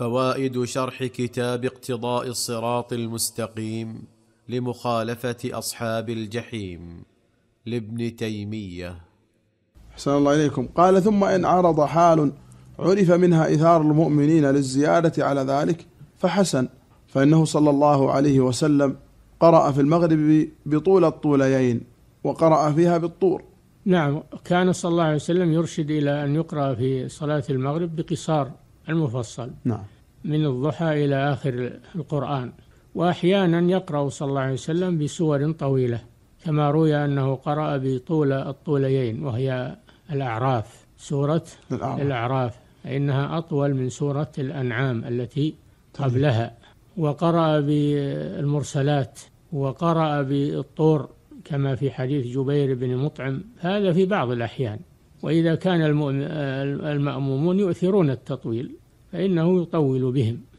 فوائد شرح كتاب اقتضاء الصراط المستقيم لمخالفه اصحاب الجحيم لابن تيميه احسن الله اليكم قال ثم ان عرض حال عرف منها اثار المؤمنين للزياده على ذلك فحسن فانه صلى الله عليه وسلم قرأ في المغرب بطول الطوليين وقرأ فيها بالطور نعم كان صلى الله عليه وسلم يرشد إلى أن يقرأ في صلاة المغرب بقصار المفصل نعم من الضحى إلى آخر القرآن وأحيانا يقرأ صلى الله عليه وسلم بسور طويلة كما روي أنه قرأ بطول الطوليين وهي الأعراف سورة الأعراف, الأعراف إنها أطول من سورة الأنعام التي قبلها وقرأ بالمرسلات وقرأ بالطور كما في حديث جبير بن مطعم هذا في بعض الأحيان وإذا كان آه، المأمومون يؤثرون التطويل فإنه يطول بهم